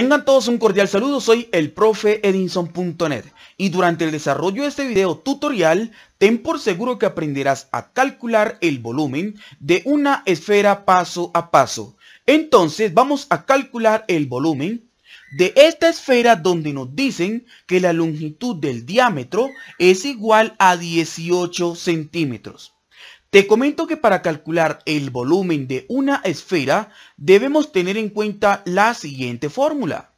Tengan todos un cordial saludo, soy el profe edinson.net y durante el desarrollo de este video tutorial ten por seguro que aprenderás a calcular el volumen de una esfera paso a paso. Entonces vamos a calcular el volumen de esta esfera donde nos dicen que la longitud del diámetro es igual a 18 centímetros. Te comento que para calcular el volumen de una esfera debemos tener en cuenta la siguiente fórmula,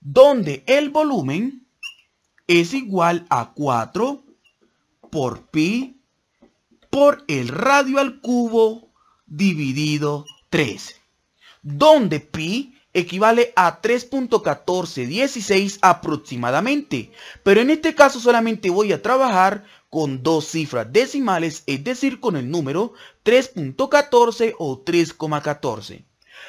donde el volumen es igual a 4 por pi por el radio al cubo dividido 3, donde pi equivale a 3.1416 aproximadamente, pero en este caso solamente voy a trabajar con dos cifras decimales, es decir, con el número 3.14 o 3,14.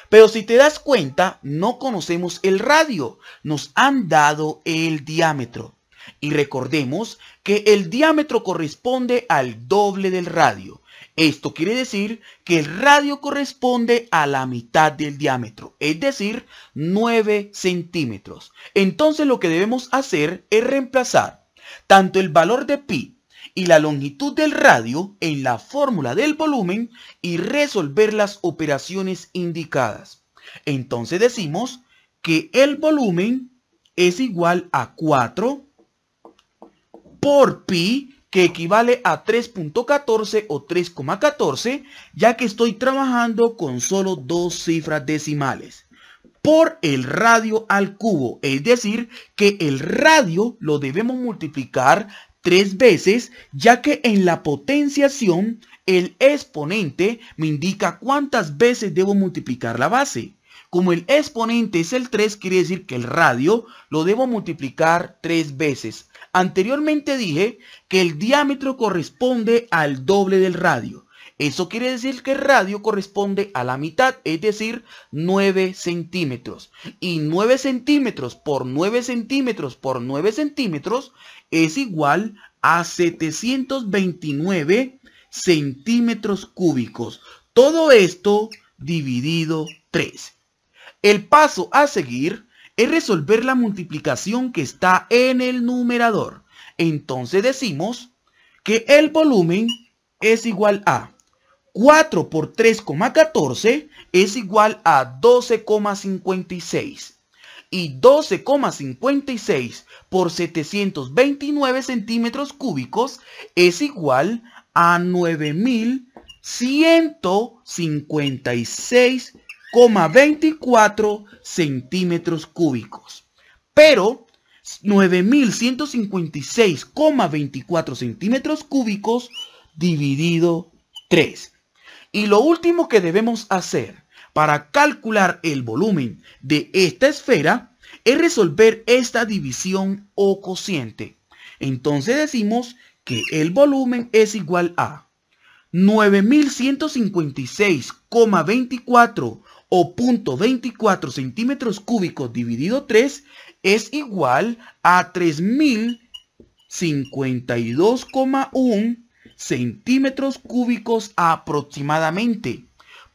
Pero si te das cuenta, no conocemos el radio, nos han dado el diámetro. Y recordemos que el diámetro corresponde al doble del radio. Esto quiere decir que el radio corresponde a la mitad del diámetro, es decir, 9 centímetros. Entonces lo que debemos hacer es reemplazar tanto el valor de pi y la longitud del radio en la fórmula del volumen y resolver las operaciones indicadas. Entonces decimos que el volumen es igual a 4 por pi, que equivale a 3.14 o 3,14, ya que estoy trabajando con solo dos cifras decimales, por el radio al cubo, es decir, que el radio lo debemos multiplicar tres veces, ya que en la potenciación el exponente me indica cuántas veces debo multiplicar la base. Como el exponente es el 3, quiere decir que el radio lo debo multiplicar tres veces. Anteriormente dije que el diámetro corresponde al doble del radio. Eso quiere decir que el radio corresponde a la mitad, es decir, 9 centímetros. Y 9 centímetros por 9 centímetros por 9 centímetros es igual a 729 centímetros cúbicos. Todo esto dividido 3. El paso a seguir es resolver la multiplicación que está en el numerador. Entonces decimos que el volumen es igual a 4 por 3,14 es igual a 12,56. Y 12,56 por 729 centímetros cúbicos es igual a 9,156,24 centímetros cúbicos. Pero 9,156,24 centímetros cúbicos dividido 3. Y lo último que debemos hacer para calcular el volumen de esta esfera es resolver esta división o cociente. Entonces decimos que el volumen es igual a 9156,24 o .24 centímetros cúbicos dividido 3 es igual a 3052,1 centímetros cúbicos aproximadamente.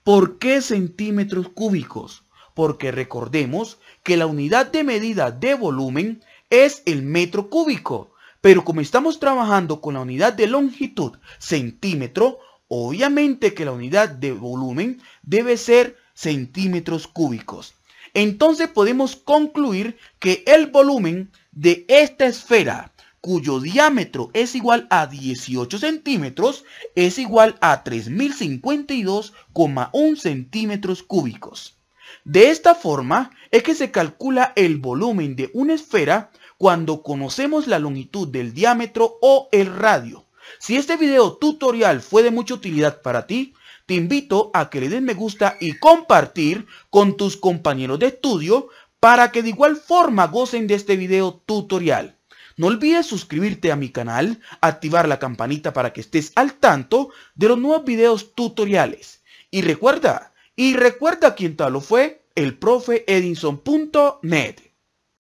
¿Por qué centímetros cúbicos? Porque recordemos que la unidad de medida de volumen es el metro cúbico. Pero como estamos trabajando con la unidad de longitud centímetro, obviamente que la unidad de volumen debe ser centímetros cúbicos. Entonces podemos concluir que el volumen de esta esfera cuyo diámetro es igual a 18 centímetros es igual a 3052,1 centímetros cúbicos. De esta forma es que se calcula el volumen de una esfera cuando conocemos la longitud del diámetro o el radio. Si este video tutorial fue de mucha utilidad para ti, te invito a que le des me gusta y compartir con tus compañeros de estudio para que de igual forma gocen de este video tutorial. No olvides suscribirte a mi canal, activar la campanita para que estés al tanto de los nuevos videos tutoriales. Y recuerda, y recuerda quién tal fue, el profe Edinson.net.